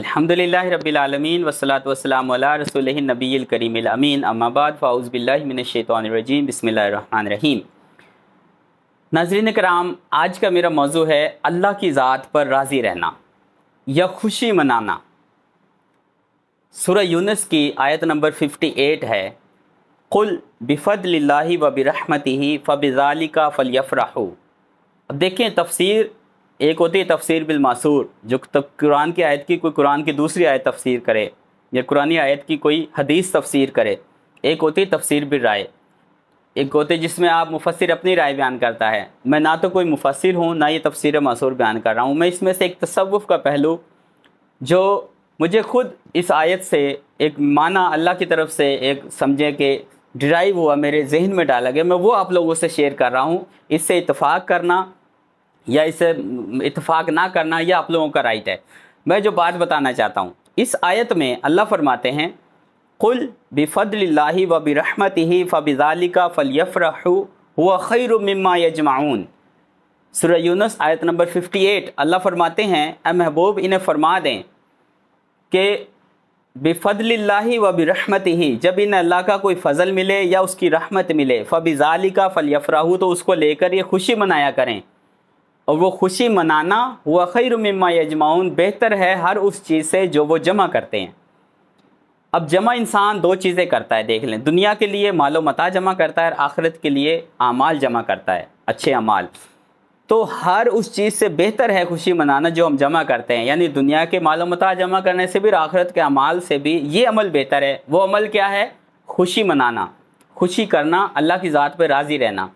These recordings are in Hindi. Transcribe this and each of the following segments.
अल्हम्दुलिल्लाह रबीआलमीन वसलात वसलाम रसूल नबी करीम अमीन अम्माबाद रहमान रहीम नाजरीन कराम आज का मेरा मौजू है अल्लाह की ज़ात पर राज़ी रहना या खुशी मनाना सुरह यूनस की आयत नंबर 58 है कुल बिफ़दल व बरहमती फ़बिज़ालिका फ़लयफ़राहू अब देखें तफसीर एक होती है तफसीर बिलमासूर जो तब कुरान की आयत की कोई कुरान की दूसरी आयत तफसीर करे या कुरानी आयत की कोई हदीस तफसीर करे एक होती है तफसीर बिल राय एक होती जिसमें आप मुफसर अपनी राय बयान करता है मैं ना तो कोई मुफसर हूँ ना ये तफसर मसूर बयान कर रहा हूँ मैं इसमें से एक तसवुफ़ का पहलू जो मुझे खुद इस आयत से एक माना अल्लाह की तरफ से एक समझे के ड्राइव हुआ मेरे जहन में डाला गया मैं वो आप लोगों से शेयर कर रहा हूँ इससे इतफ़ाक़ करना या इसे इतफाक़ ना करना यह आप लोगों का राइट है मैं जो बात बताना चाहता हूँ इस आयत में अल्लाह फरमाते हैं कुल बिफदल्ला व बिरहमत ही फ़बिज़ालिका फ़लयफ़रहू हुआ खैर मम्मा यजमाउन सुर आयत नंबर 58 अल्लाह फरमाते हैं ए महबूब इन्हें फरमा दें कि बेफ़दल व बरहमत ही जब इन अल्लाह का कोई फ़ज़ल मिले या उसकी रहमत मिले फ़बिज़ालिका यफ़रा तो उसको लेकर ये खुशी मनाया करें और वो खुशी मनाना हुआ खैर मम्मा यजमाउन बेहतर है हर उस चीज़ से जो वो जमा करते हैं अब जमा इंसान दो चीज़ें करता है देख लें दुनिया के लिए मालो मता जमा करता है और आखिरत के लिए अमाल जमा करता है अच्छे अमाल तो हर उस चीज़ से बेहतर है खुशी मनाना जो हम जमा करते हैं यानी दुनिया के मालो मता जमा करने से भी और आखिरत के अमाल से भी ये अमल बेहतर है वो अमल क्या है खुशी मनाना खुशी करना अल्लाह की ज़ात पर राज़ी रहना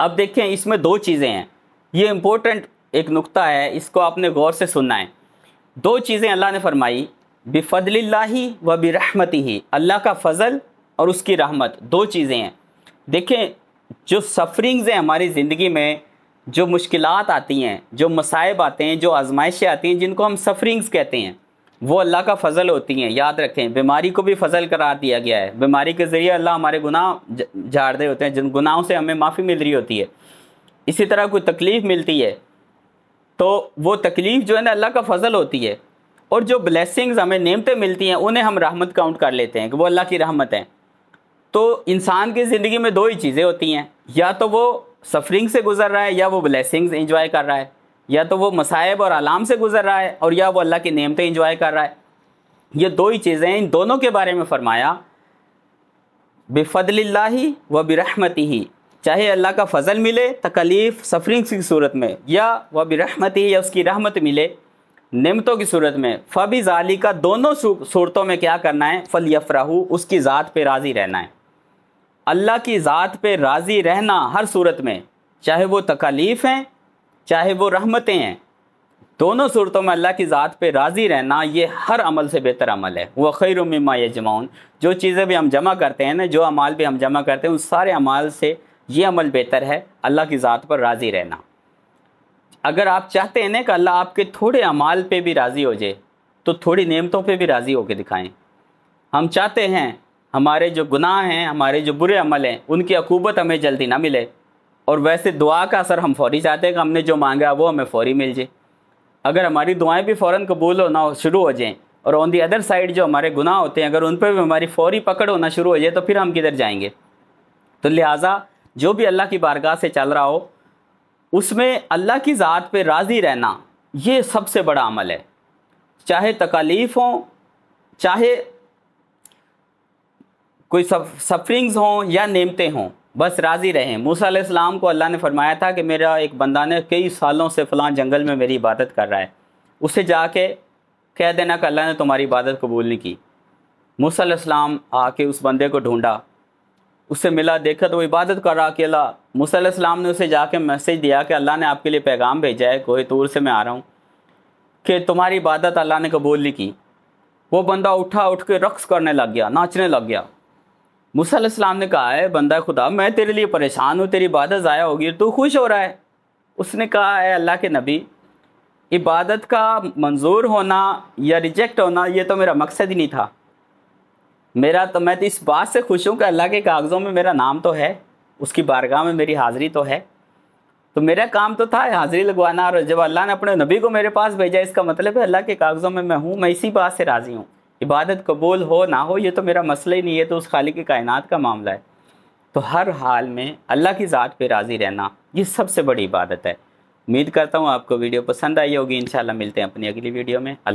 अब देखें इसमें दो चीज़ें हैं ये इम्पोर्टेंट एक नुकता है इसको आपने गौर से सुनना है दो चीज़ें अल्लाह ने फरमाई ही व बिरहमती ही अल्लाह का फ़जल और उसकी रहमत दो चीज़ें हैं देखें जो सफरिंग्स हैं हमारी ज़िंदगी में जो मुश्किल आती हैं जो मसाइब आते हैं जो आजमाइशें आती हैं जिनको हम सफरिंग्स कहते हैं वो अल्लाह का फ़ज़ल होती हैं याद रखें बीमारी को भी फ़जल करार दिया गया है बीमारी के ज़रिए अल्लाह हमारे गुनाह झाड़ रहे होते हैं जिन गुनाहों से हमें माफ़ी मिल रही होती है इसी तरह कोई तकलीफ़ मिलती है तो वो तकलीफ़ जो है ना अल्लाह का फजल होती है और जो ब्लेसिंग्स हमें नेमतें मिलती हैं उन्हें हम रहमत काउंट कर लेते हैं कि वो अल्लाह की रहमत हैं तो इंसान की ज़िंदगी में दो ही चीज़ें होती हैं या तो वो सफरिंग से गुजर रहा है या वो ब्लेसिंग्स इंजॉय कर रहा है या तो वो मसायब और आलाम से गुजर रहा है और या वो अल्लाह की नेमतें इंजॉय कर रहा है ये दो ही चीज़ें हैं इन दोनों के बारे में फ़रमाया बेफ़दल व बरहमती चाहे अल्लाह का फजल मिले तकलीफ़ सफरिंग की सूरत में या वह रहमत ही या उसकी रहमत मिले नमतों की सूरत में फ़बी जाली का दोनों सूरतों में क्या करना है फल यफराहू उसकी ज़ात पे राज़ी रहना है अल्लाह की ज़ात पे राज़ी रहना हर सूरत में चाहे वो तकलीफ़ हैं चाहे वो रहमतें हैं दोनों सूरतों में अल्लाह की ज़ात पे राज़ी रहना ये हर अमल से बेहतर अमल है वह खैर उमा यजमाउन जो चीज़ें भी हम जमा करते हैं ना जो अमाल भी हम जमा करते हैं उस सारे अमाल से ये अमल बेहतर है अल्लाह की ज़ात पर राज़ी रहना अगर आप चाहते हैं ना कि अल्लाह आपके थोड़े अमाल पे भी राज़ी हो जाए तो थोड़ी नेमतों पे भी राज़ी होकर दिखाएं हम चाहते हैं हमारे जो गुनाह हैं हमारे जो बुरे अमल हैं उनकी अकूबत हमें जल्दी ना मिले और वैसे दुआ का असर हम फौरी चाहते हैं कि हमने जो मांगा वो हमें फौरी मिल जाए अगर हमारी दुआएँ भी फ़ौर कबूल होना शुरू हो जाएँ और ऑन दी अदर साइड जो हमारे गुनाह होते हैं अगर उन पर भी हमारी फौरी पकड़ होना शुरू हो जाए तो फिर हम किधर जाएंगे तो लिहाजा जो भी अल्लाह की बारगाह से चल रहा हो उसमें अल्लाह की ज़ात पे राज़ी रहना ये सबसे बड़ा अमल है चाहे तकालीफ हों चाहे कोई सफ सफरिंग्स हों या नेमते हों बस राज़ी रहें मूसा इस्लाम को अल्लाह ने फरमाया था कि मेरा एक बंदा ने कई सालों से फ़लाँ जंगल में मेरी इबादत कर रहा है उसे जाके कह देना कि अल्लाह ने तुम्हारी इबादत कबूल नहीं की मूसा इस्लाम आके उस बंदे को ढूंढा उससे मिला देखा तो वो इबादत कर रहा अकेला मूसा ने उसे जाके मैसेज दिया कि अल्लाह ने आपके लिए पैगाम भेजा है कोई तूर से मैं आ रहा हूँ कि तुम्हारी इबादत अल्लाह ने कबूल नहीं की वो बंदा उठा उठ के रक्स करने लग गया नाचने लग गया मूसा ने कहा है बंदा खुदा मैं तेरे लिए परेशान हूँ तेरी इबादत ज़ाया होगी तू खुश हो रहा है उसने कहा है अल्लाह के नबी इबादत का मंजूर होना या रिजेक्ट होना ये तो मेरा मकसद ही नहीं था मेरा तो मैं तो इस बात से खुश हूँ कि अल्लाह के कागज़ों में मेरा नाम तो है उसकी बारगाह में मेरी हाज़िरी तो है तो मेरा काम तो था हाज़िरी लगवाना और जब अल्लाह ने अपने नबी को मेरे पास भेजा इसका मतलब है अल्लाह के कागज़ों में मैं हूँ मैं इसी बात से राज़ी हूँ इबादत कबूल हो ना हो ये तो मेरा मसला ही नहीं है तो उस खाली की कायनात का मामला है तो हर हाल में अल्लाह की ज़ात पे राज़ी रहना ये सबसे बड़ी इबादत है उम्मीद करता हूँ आपको वीडियो पसंद आई होगी इन मिलते हैं अपनी अगली वीडियो में अल्लाह